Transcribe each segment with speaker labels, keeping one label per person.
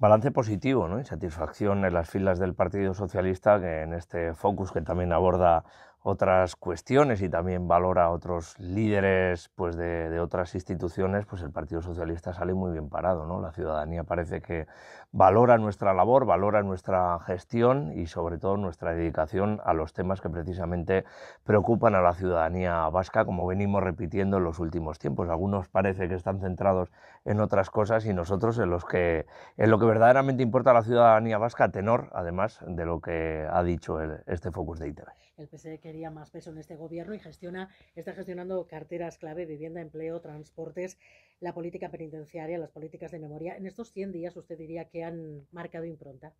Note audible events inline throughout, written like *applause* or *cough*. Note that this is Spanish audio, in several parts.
Speaker 1: Balance positivo ¿no? y satisfacción en las filas del Partido Socialista que en este focus que también aborda otras cuestiones y también valora a otros líderes pues de, otras instituciones, pues el Partido Socialista sale muy bien parado. ¿no? La ciudadanía parece que valora nuestra labor, valora nuestra gestión y sobre todo nuestra dedicación a los temas que precisamente preocupan a la ciudadanía vasca, como venimos repitiendo en los últimos tiempos. Algunos parece que están centrados en otras cosas y nosotros en, los que, lo que verdaderamente importa a la ciudadanía vasca, tenor además de lo que ha dicho este
Speaker 2: Focus de ITV más peso en este gobierno y gestiona, está gestionando carteras clave, vivienda, empleo, transportes la política penitenciaria, las políticas de memoria, en estos 100 días usted diría que han marcado impronta.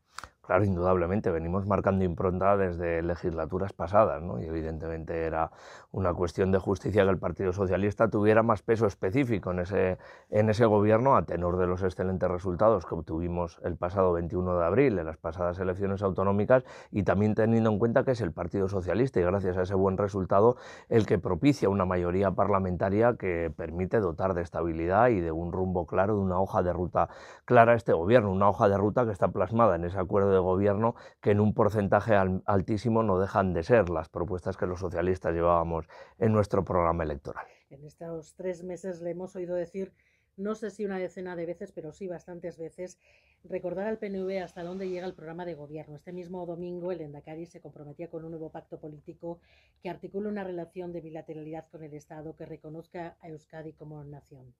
Speaker 1: Claro, indudablemente, venimos marcando impronta desde legislaturas pasadas, ¿no? Y evidentemente era una cuestión de justicia que el Partido Socialista tuviera más peso específico en ese, en ese gobierno a tenor de los excelentes resultados que obtuvimos el pasado 21 de abril en las pasadas elecciones autonómicas y también teniendo en cuenta que es el Partido Socialista y gracias a ese buen resultado el que propicia una mayoría parlamentaria que permite dotar de estabilidad y de un rumbo claro, de una hoja de ruta clara a este gobierno, una hoja de ruta que está plasmada en ese acuerdo de gobierno que en un porcentaje altísimo no dejan de ser las propuestas que los socialistas llevábamos en nuestro programa electoral.
Speaker 2: En estos tres meses le hemos oído decir, no sé si una decena de veces, pero sí bastantes veces, recordar al PNV hasta dónde llega el programa de gobierno. Este mismo domingo el Endacari se comprometía con un nuevo pacto político que articula una relación de bilateralidad con el Estado que reconozca a Euskadi como nación.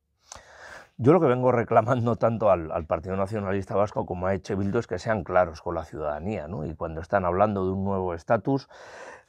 Speaker 1: Yo lo que vengo reclamando tanto al, Partido Nacionalista Vasco como a Echebildo es que sean claros con la ciudadanía, ¿no? Y cuando están hablando de un nuevo estatus,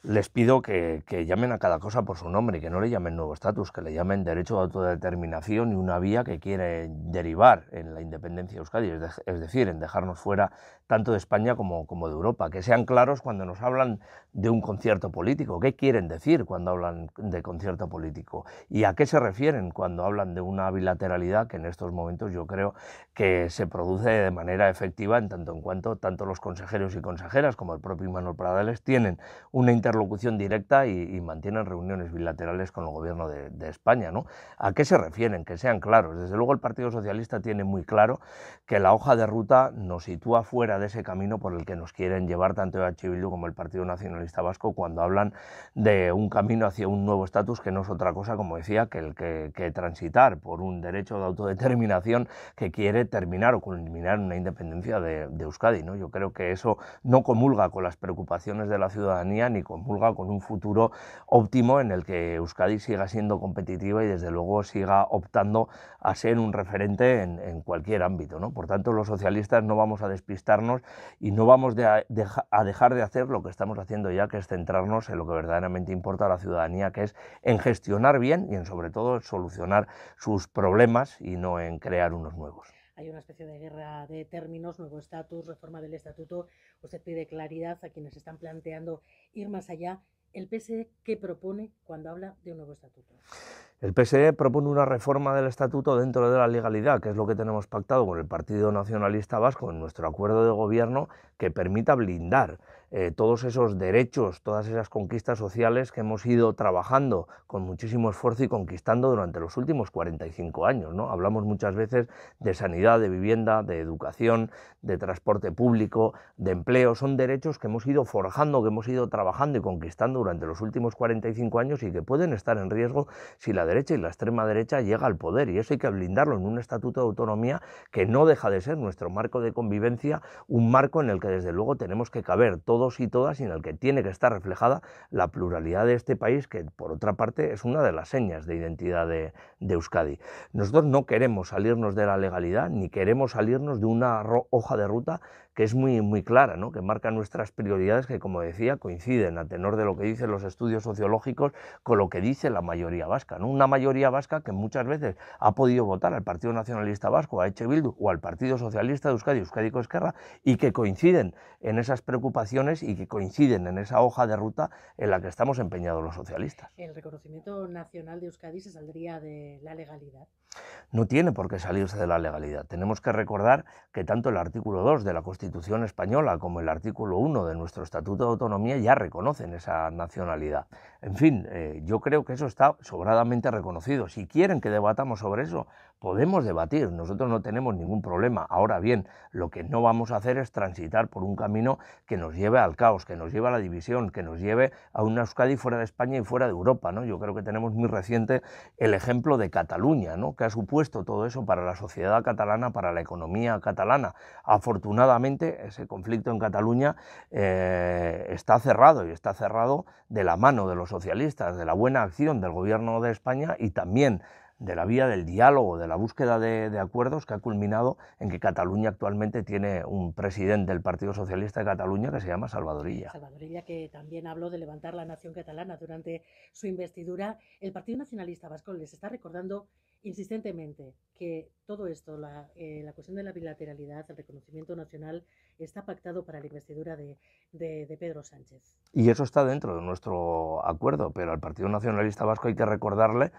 Speaker 1: les pido que, llamen a cada cosa por su nombre, que no le llamen nuevo estatus, que le llamen derecho de autodeterminación y una vía que quiere derivar en la independencia de Euskadi, es, decir, en dejarnos fuera tanto de España como, de Europa, que sean claros cuando nos hablan de un concierto político, qué quieren decir cuando hablan de concierto político y a qué se refieren cuando hablan de una bilateralidad que en estos momentos yo creo que se produce de manera efectiva en tanto en cuanto tanto los consejeros y consejeras como el propio Manuel Pradales tienen una intervención locución directa y, mantienen reuniones bilaterales con el gobierno de, España. ¿no? ¿A qué se refieren? Que sean claros. Desde luego el Partido Socialista tiene muy claro que la hoja de ruta nos sitúa fuera de ese camino por el que nos quieren llevar tanto EH Bildu como el Partido Nacionalista Vasco cuando hablan de un camino hacia un nuevo estatus que no es otra cosa, como decía, que el que, transitar por un derecho de autodeterminación que quiere terminar o culminar una independencia de, de Euskadi. ¿no? Yo creo que eso no comulga con las preocupaciones de la ciudadanía ni con con un futuro óptimo en el que Euskadi siga siendo competitiva y desde luego siga optando a ser un referente en, cualquier ámbito. ¿no? Por tanto, los socialistas no vamos a despistarnos y no vamos a, dejar de hacer lo que estamos haciendo ya, que es centrarnos en lo que verdaderamente importa a la ciudadanía, que es en gestionar bien y en sobre todo en solucionar sus problemas y no en crear unos nuevos
Speaker 2: hay una especie de guerra de términos, nuevo estatus, reforma del estatuto. Usted pide claridad a quienes están planteando ir más allá. ¿El PSE qué propone cuando habla de un nuevo estatuto?
Speaker 1: El PSE propone una reforma del estatuto dentro de la legalidad, que es lo que tenemos pactado con el Partido Nacionalista Vasco en nuestro acuerdo de gobierno, que permita blindar eh, todos esos derechos, todas esas conquistas sociales que hemos ido trabajando con muchísimo esfuerzo y conquistando durante los últimos 45 años. ¿no? Hablamos muchas veces de sanidad, de vivienda, de educación, de transporte público, de empleo. Son derechos que hemos ido forjando, que hemos ido trabajando y conquistando durante los últimos 45 años y que pueden estar en riesgo si la derecha y la extrema derecha llega al poder y eso hay que blindarlo en un estatuto de autonomía que no deja de ser nuestro marco de convivencia, un marco en el que desde luego tenemos que caber todos y todas y en el que tiene que estar reflejada la pluralidad de este país que por otra parte es una de las señas de identidad de, Euskadi. Nosotros no queremos salirnos de la legalidad ni queremos salirnos de una hoja de ruta que es muy, muy clara, que marca nuestras prioridades que, como decía, coinciden a tenor de lo que dicen los estudios sociológicos con lo que dice la mayoría vasca. ¿no? mayoría vasca que muchas veces ha podido votar al Partido Nacionalista Vasco, a Eche Bildu o al Partido Socialista de Euskadi, Euskadi Esquerra, y que coinciden en esas preocupaciones y que coinciden en esa hoja de ruta en la que estamos empeñados los socialistas.
Speaker 2: El reconocimiento nacional de Euskadi se saldría de la legalidad
Speaker 1: no tiene por qué salirse de la legalidad. Tenemos que recordar que tanto el artículo 2 de la Constitución española como el artículo 1 de nuestro Estatuto de Autonomía ya reconocen esa nacionalidad. En fin, eh, yo creo que eso está sobradamente reconocido. Si quieren que debatamos sobre eso, podemos debatir, nosotros no tenemos ningún problema. Ahora bien, lo que no vamos a hacer es transitar por un camino que nos lleve al caos, que nos lleve a la división, que nos lleve a una Euskadi fuera de España y fuera de Europa. Yo creo que tenemos muy reciente el ejemplo de Cataluña, que ha supuesto todo eso para la sociedad catalana, para la economía catalana. Afortunadamente, ese conflicto en Cataluña eh, está cerrado y está cerrado de la mano de los socialistas, de la buena acción del gobierno de España y también de la vía del diálogo, de la búsqueda de, acuerdos que ha culminado en que Cataluña actualmente tiene un presidente del Partido Socialista de Cataluña que se llama Salvadorilla.
Speaker 2: Salvadorilla que también habló de levantar la nación catalana durante su investidura. El Partido Nacionalista Vasco les está recordando insistentemente todo esto, la, eh, la, cuestión de la bilateralidad, el reconocimiento nacional, está pactado para la investidura de, de, Pedro Sánchez.
Speaker 1: Y eso está dentro de nuestro acuerdo, pero al Partido Nacionalista Vasco hay que recordarle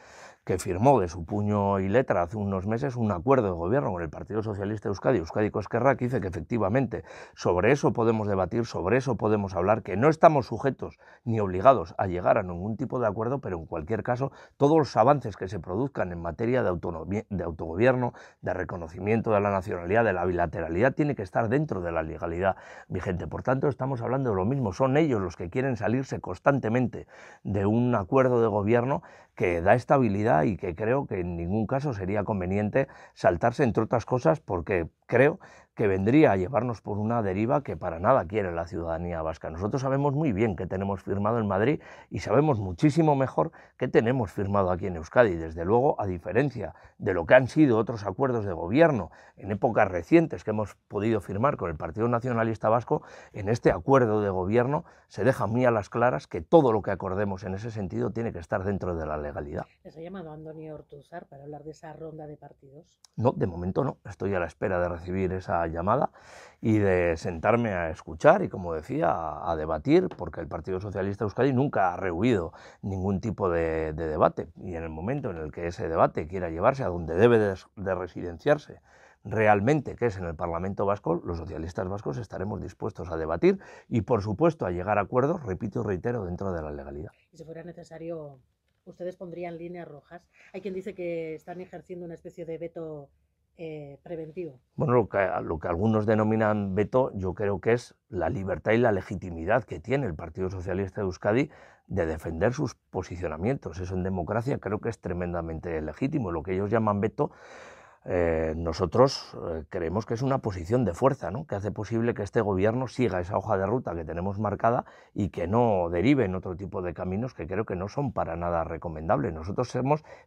Speaker 1: que firmó de su puño y letra hace unos meses un acuerdo de gobierno con el Partido Socialista Euskadi, Euskadi Cosquerra, que dice que efectivamente sobre eso podemos debatir, sobre eso podemos hablar, que no estamos sujetos ni obligados a llegar a ningún tipo de acuerdo, pero en cualquier caso, todos los avances que se produzcan en materia de, autonomía, de autogobierno, Gobierno de reconocimiento de la nacionalidad, de la bilateralidad, tiene que estar dentro de la legalidad vigente. Por tanto, estamos hablando de lo mismo. Son ellos los que quieren salirse constantemente de un acuerdo de gobierno que da estabilidad y que creo que en ningún caso sería conveniente saltarse, entre otras cosas, porque creo que vendría a llevarnos por una deriva que para nada quiere la ciudadanía vasca. Nosotros sabemos muy bien que tenemos firmado en Madrid y sabemos muchísimo mejor que tenemos firmado aquí en Euskadi. Y Desde luego, a diferencia de lo que han sido otros acuerdos de gobierno en épocas recientes que hemos podido firmar con el Partido Nacionalista Vasco, en este acuerdo de gobierno se deja muy a las claras que todo lo que acordemos en ese sentido tiene que estar dentro de la legalidad.
Speaker 2: ¿Les ha llamado Antonio Ortuzar para hablar de esa ronda de partidos?
Speaker 1: No, de momento no. Estoy a la espera de recibir esa llamada y de sentarme a escuchar y, como decía, a, debatir, porque el Partido Socialista Euskadi nunca ha rehuido ningún tipo de, debate. Y en el momento en el que ese debate quiera llevarse a donde debe de, residenciarse, realmente que es en el Parlamento Vasco, los socialistas vascos estaremos dispuestos a debatir y, por supuesto, a llegar a acuerdos, repito y reitero, dentro de la legalidad.
Speaker 2: Y si fuera necesario ustedes pondrían líneas rojas. Hay quien dice que están ejerciendo una especie de veto eh, preventivo.
Speaker 1: Bueno, lo que, lo que algunos denominan veto, yo creo que es la libertad y la legitimidad que tiene el Partido Socialista de Euskadi de defender sus posicionamientos. Eso en democracia creo que es tremendamente legítimo. Lo que ellos llaman veto eh, nosotros eh, creemos que es una posición de fuerza, ¿no? que hace posible que este gobierno siga esa hoja de ruta que tenemos marcada y que no derive en otro tipo de caminos que creo que no son para nada recomendables. Nosotros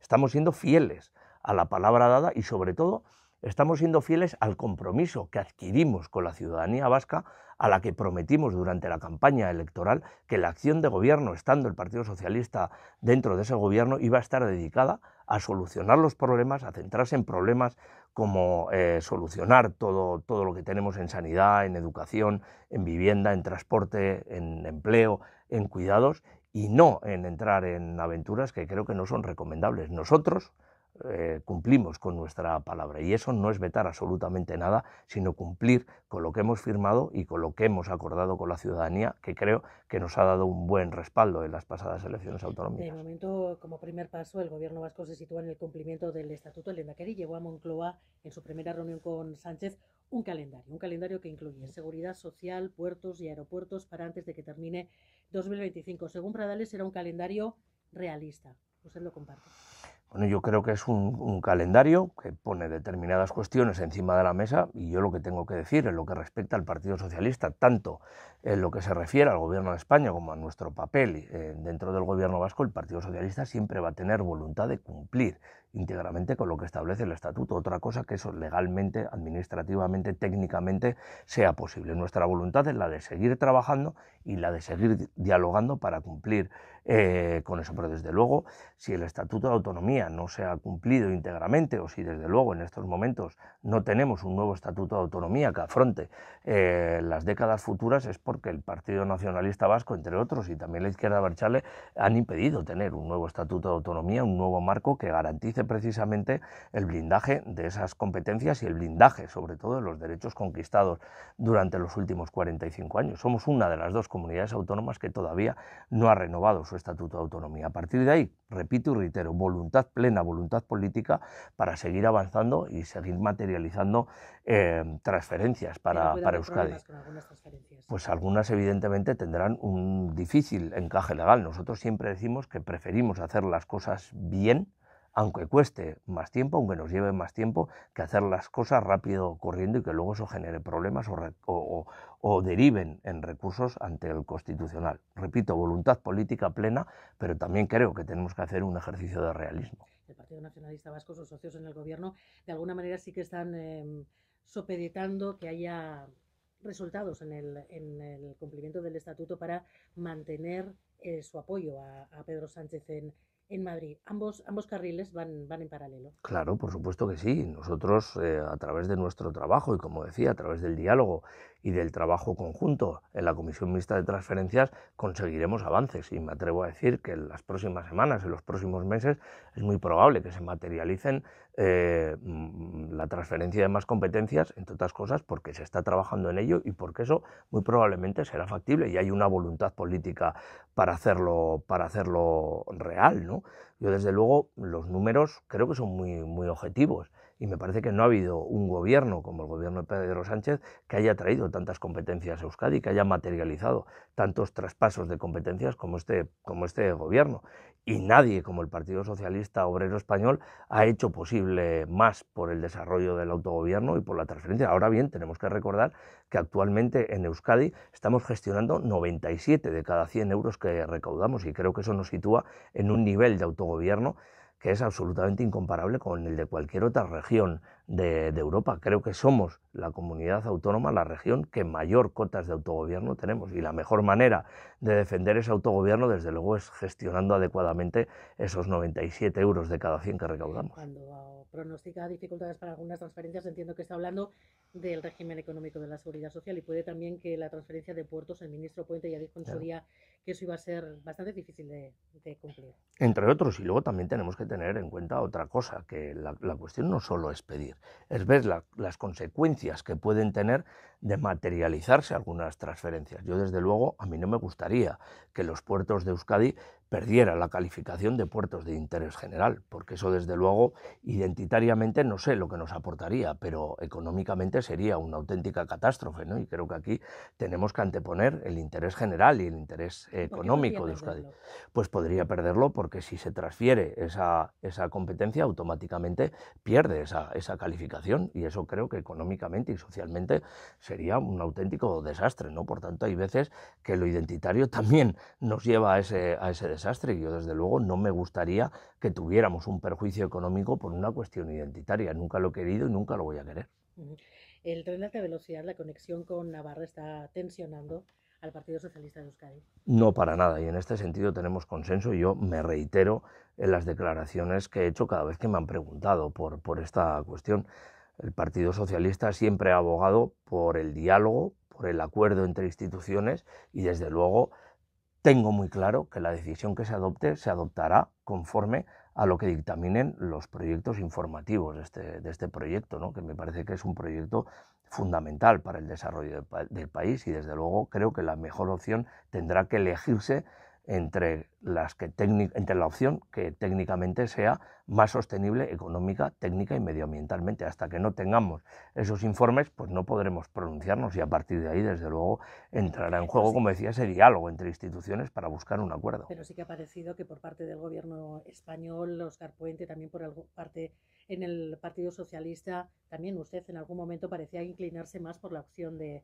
Speaker 1: estamos siendo fieles a la palabra dada y sobre todo estamos siendo fieles al compromiso que adquirimos con la ciudadanía vasca a la que prometimos durante la campaña electoral que la acción de gobierno, estando el Partido Socialista dentro de ese gobierno, iba a estar dedicada a solucionar los problemas, a centrarse en problemas como eh, solucionar todo, todo lo que tenemos en sanidad, en educación, en vivienda, en transporte, en empleo, en cuidados y no en entrar en aventuras que creo que no son recomendables. Nosotros, eh, cumplimos con nuestra palabra. Y eso no es vetar absolutamente nada, sino cumplir con lo que hemos firmado y con lo que hemos acordado con la ciudadanía, que creo que nos ha dado un buen respaldo en las pasadas elecciones autonómicas. De
Speaker 2: momento, como primer paso, el Gobierno vasco se sitúa en el cumplimiento del Estatuto. El Endacari llevó a Moncloa en su primera reunión con Sánchez un calendario, un calendario que incluye seguridad social, puertos y aeropuertos para antes de que termine 2025. Según Pradales, será un calendario realista. Usted lo comparte.
Speaker 1: Bueno, yo creo que es un, calendario que pone determinadas cuestiones encima de la mesa y yo lo que tengo que decir en lo que respecta al Partido Socialista, tanto en lo que se refiere al Gobierno de España como a nuestro papel eh, dentro del Gobierno vasco, el Partido Socialista siempre va a tener voluntad de cumplir íntegramente con lo que establece el estatuto. Otra cosa que eso legalmente, administrativamente, técnicamente sea posible. Nuestra voluntad es la de seguir trabajando y la de seguir dialogando para cumplir eh, con eso. Pero desde luego, si el estatuto de autonomía no se ha cumplido íntegramente o si desde luego en estos momentos no tenemos un nuevo estatuto de autonomía que afronte eh, las décadas futuras, es porque el Partido Nacionalista Vasco, entre otros, y también la izquierda barchale, han impedido tener un nuevo estatuto de autonomía, un nuevo marco que garantice precisamente el blindaje de esas competencias y el blindaje, sobre todo, de los derechos conquistados durante los últimos 45 años. Somos una de las dos comunidades autónomas que todavía no ha renovado su estatuto de autonomía. A partir de ahí, repito y reitero, voluntad plena, voluntad política para seguir avanzando y seguir materializando eh, transferencias para, para Euskadi. Pues algunas evidentemente tendrán un difícil encaje legal. Nosotros siempre decimos que preferimos hacer las cosas bien aunque cueste más tiempo, aunque nos lleve más tiempo, que hacer las cosas rápido, corriendo y que luego eso genere problemas o, deriven en recursos ante el Constitucional. Repito, voluntad política plena, pero también creo que tenemos que hacer un ejercicio de realismo.
Speaker 2: El Partido Nacionalista Vasco, sus socios en el gobierno, de alguna manera sí que están em, sopeditando que haya resultados en el, cumplimiento del estatuto para mantener eh, su apoyo a, a Pedro Sánchez en, en Madrid. Ambos, ambos carriles van, van en paralelo.
Speaker 1: Claro, por supuesto que sí. Nosotros, eh, a través de nuestro trabajo y, como decía, a través del diálogo y del trabajo conjunto en la Comisión Mixta de Transferencias conseguiremos avances y me atrevo a decir que en las próximas semanas, en los próximos meses, es muy probable que se materialicen eh, mm, la transferencia de más competencias, entre otras cosas, porque se está trabajando en ello y porque eso muy probablemente será factible y hay una voluntad política para hacerlo, para hacerlo real. Yo desde luego los números creo que son muy, muy objetivos y me parece que no ha habido un gobierno como el gobierno de Pedro Sánchez que haya traído tantas competencias a Euskadi, que haya materializado tantos traspasos de competencias como este, como este gobierno. Y nadie como el Partido Socialista Obrero Español ha hecho posible más por el desarrollo del autogobierno y por la transferencia. Ahora bien, tenemos que recordar que actualmente en Euskadi estamos gestionando 97 de cada 100 euros que recaudamos y creo que eso nos sitúa en un nivel de autogobierno que es absolutamente incomparable con el de cualquier otra región de, Europa. Creo que somos la comunidad autónoma, la región que mayor cotas de autogobierno tenemos y la mejor manera de defender ese autogobierno, desde luego, es gestionando adecuadamente esos 97 euros de cada 100 que recaudamos
Speaker 2: pronostica dificultades para algunas transferencias. Entiendo que está hablando del régimen económico de la seguridad social y puede también que la transferencia de puertos, el ministro Puente ya dijo en su día que eso iba a ser bastante difícil de, cumplir.
Speaker 1: Entre otros, y luego también tenemos que tener en cuenta otra cosa, que la, cuestión no solo es pedir, es ver las consecuencias que pueden tener de materializarse algunas transferencias. Yo desde luego, a mí no me gustaría que los puertos de Euskadi perdiera la calificación de puertos de interés general, porque eso desde luego identitariamente no sé lo que nos aportaría, pero económicamente sería una auténtica catástrofe, ¿no? Y creo que aquí tenemos que anteponer el interés general y el interés pues económico de Euskadi. Pues podría perderlo porque si se transfiere esa, esa competencia automáticamente pierde esa, calificación y eso creo que económicamente y socialmente sería un auténtico desastre, ¿no? Por tanto, hay veces que lo identitario *laughs* también nos lleva a ese, a ese desastre y yo desde luego no me gustaría que tuviéramos un perjuicio económico por una cuestión identitaria. Nunca lo he querido y nunca lo voy a querer.
Speaker 2: El tren de alta velocidad, la conexión con Navarra está tensionando al Partido Socialista de Euskadi. No, para nada.
Speaker 1: Y en este sentido tenemos consenso. y Yo me reitero en las declaraciones que he hecho cada vez que me han preguntado por, por esta cuestión. El Partido Socialista siempre ha abogado por el diálogo, por el acuerdo entre instituciones y desde luego tengo muy claro que la decisión que se adopte se adoptará conforme a lo que dictaminen los proyectos informativos de este, este proyecto, ¿no? que me parece que es un proyecto fundamental para el desarrollo del país y desde luego creo que la mejor opción tendrá que elegirse entre, las que entre la opción que técnicamente sea más sostenible económica, técnica y medioambientalmente. Hasta que no tengamos esos informes, pues no podremos pronunciarnos y a partir de ahí, desde luego, entrará en juego, como decía, ese diálogo entre instituciones para buscar un acuerdo. Pero
Speaker 2: sí que ha parecido que por parte del gobierno español, Oscar Puente, también por parte en el Partido Socialista, también usted en algún momento parecía inclinarse más por la opción de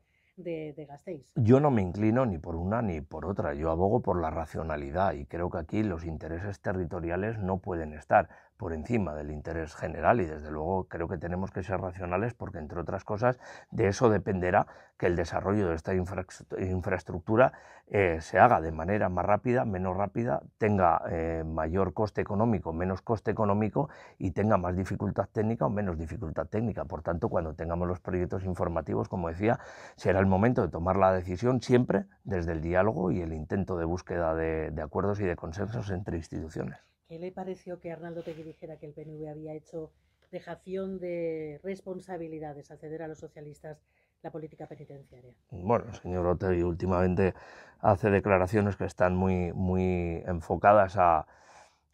Speaker 1: yo no me inclino ni por una ni por otra. Yo abogo por la racionalidad y creo que aquí los intereses territoriales no pueden estar por encima del interés general y desde luego creo que tenemos que ser racionales porque entre otras cosas de eso dependerá que el desarrollo de esta infraestructura eh, se haga de manera más rápida, menos rápida, tenga eh, mayor coste económico, menos coste económico y tenga más dificultad técnica o menos dificultad técnica. Por tanto, cuando tengamos los proyectos informativos, como decía, será el momento de tomar la decisión siempre desde el diálogo y el intento de búsqueda de acuerdos y de consensos entre instituciones
Speaker 2: le pareció que Arnaldo Tegui dijera que el PNV había hecho dejación de responsabilidades, acceder a los socialistas la política penitenciaria.
Speaker 1: Bueno, señor Otegui últimamente hace declaraciones que están muy, muy enfocadas a,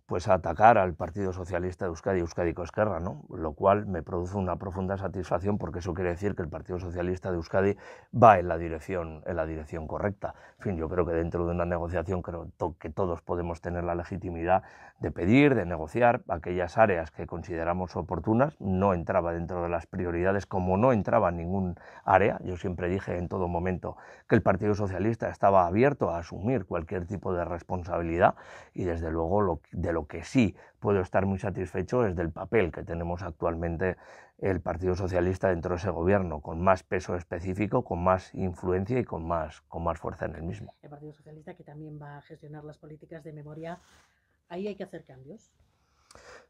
Speaker 1: pues a atacar al Partido Socialista de Euskadi, euskadi Esquerra, ¿no? lo cual me produce una profunda satisfacción porque eso quiere decir que el Partido Socialista de Euskadi va en la dirección, en la dirección correcta. En fin, yo creo que dentro de una negociación creo que todos podemos tener la legitimidad de pedir, de negociar aquellas áreas que consideramos oportunas. No entraba dentro de las prioridades como no entraba en ningún área. Yo siempre dije en todo momento que el Partido Socialista estaba abierto a asumir cualquier tipo de responsabilidad y desde luego de lo lo que sí puedo estar muy satisfecho es del papel que tenemos actualmente el Partido Socialista dentro de ese gobierno, con más peso específico, con más influencia y con más, con más fuerza en el mismo.
Speaker 2: El Partido Socialista que también va a gestionar las políticas de memoria, ahí hay que hacer cambios.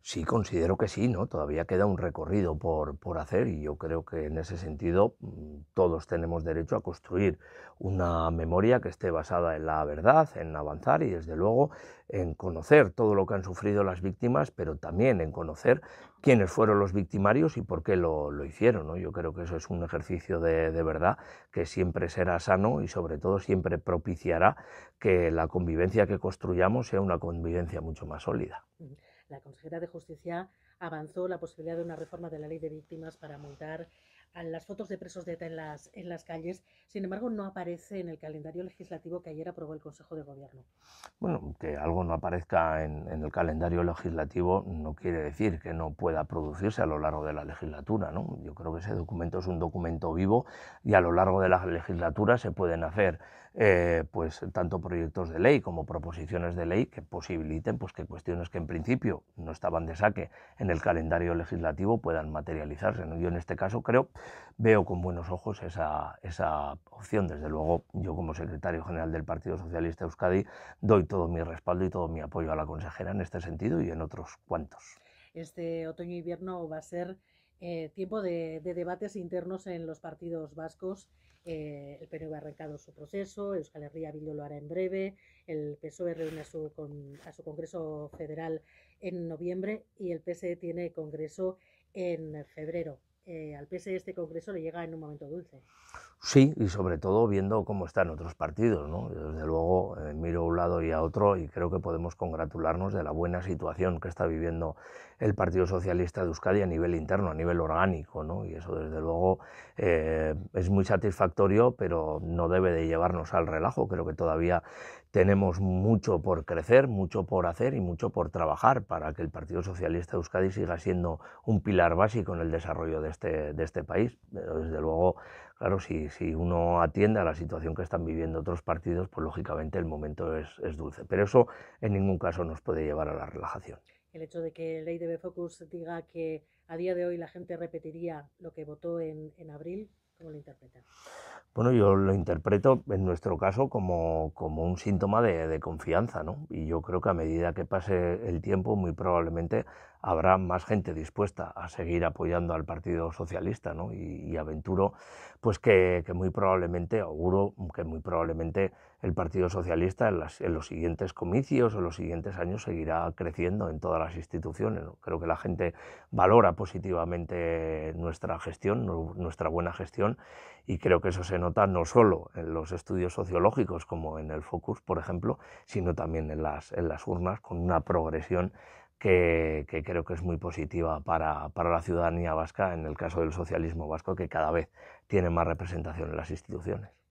Speaker 1: Sí, considero que sí, ¿no? Todavía queda un recorrido por, hacer y yo creo que en ese sentido mm, todos tenemos derecho a construir una memoria que esté basada en la verdad, en avanzar y desde luego en conocer todo lo que han sufrido las víctimas, pero también en conocer quiénes fueron los victimarios y por qué lo, hicieron, Yo creo que eso es un ejercicio de, de verdad que siempre será sano y sobre todo siempre propiciará que la convivencia que construyamos sea una convivencia mucho más sólida.
Speaker 2: Mm la consejera de Justicia avanzó la posibilidad de una reforma de la ley de víctimas para multar a las fotos de presos de ETA en las, en las calles. Sin embargo, no aparece en el calendario legislativo que ayer aprobó el Consejo de Gobierno.
Speaker 1: Bueno, que algo no aparezca en, el calendario legislativo no quiere decir que no pueda producirse a lo largo de la legislatura. ¿no? Yo creo que ese documento es un documento vivo y a lo largo de la legislatura se pueden hacer eh, pues, tanto proyectos de ley como proposiciones de ley que posibiliten pues, que cuestiones que en principio no estaban de saque en el calendario legislativo puedan materializarse. Yo en este caso creo Veo con buenos ojos esa, opción. Desde luego, yo como secretario general del Partido Socialista Euskadi doy todo mi respaldo y todo mi apoyo a la consejera en este sentido y en otros cuantos.
Speaker 2: Este otoño-invierno e va a ser eh, tiempo de, debates internos en los partidos vascos. Eh, el PNV ha arrancado su proceso, Euskal Herria lo hará en breve, el PSOE reúne a su, Congreso Federal en noviembre y el PSE tiene Congreso en febrero eh, al PS e este Congreso le llega en un momento dulce.
Speaker 1: Sí, y sobre todo viendo cómo están otros partidos. Desde luego eh, miro a un lado y a otro y creo que podemos congratularnos de la buena situación que está viviendo el Partido Socialista de Euskadi a nivel interno, a nivel orgánico. ¿no? Y eso desde luego eh, es muy satisfactorio, pero no debe de llevarnos al relajo. Creo que todavía tenemos mucho por crecer, mucho por hacer y mucho por trabajar para que el Partido Socialista de Euskadi siga siendo un pilar básico en el desarrollo de este, de este país. desde luego Claro, si, uno atiende a la situación que están viviendo otros partidos, pues lógicamente el momento es, dulce. Pero eso en ningún caso nos puede llevar a la relajación.
Speaker 2: El hecho de que la Ley de Focus diga que a día de hoy la gente repetiría lo que votó en, abril, ¿cómo lo interpreta?
Speaker 1: Bueno, yo lo interpreto en nuestro caso como, como un síntoma de, de, confianza, ¿no? Y yo creo que a medida que pase el tiempo, muy probablemente habrá más gente dispuesta a seguir apoyando al Partido Socialista, ¿no? Y, aventuro, pues que, muy probablemente, auguro que muy probablemente el Partido Socialista en, los siguientes comicios o en los siguientes años seguirá creciendo en todas las instituciones. Creo que la gente valora positivamente nuestra gestión, nuestra buena gestión, y creo que eso se nota no solo en los estudios sociológicos como en el Focus, por ejemplo, sino también en las urnas con una progresión que, creo que es muy positiva para, para la ciudadanía vasca en el caso del socialismo vasco, que cada vez tiene más representación en las instituciones.